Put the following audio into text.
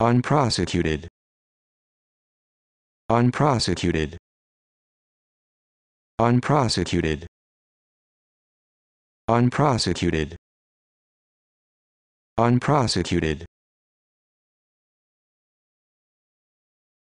unprosecuted unprosecuted unprosecuted unprosecuted unprosecuted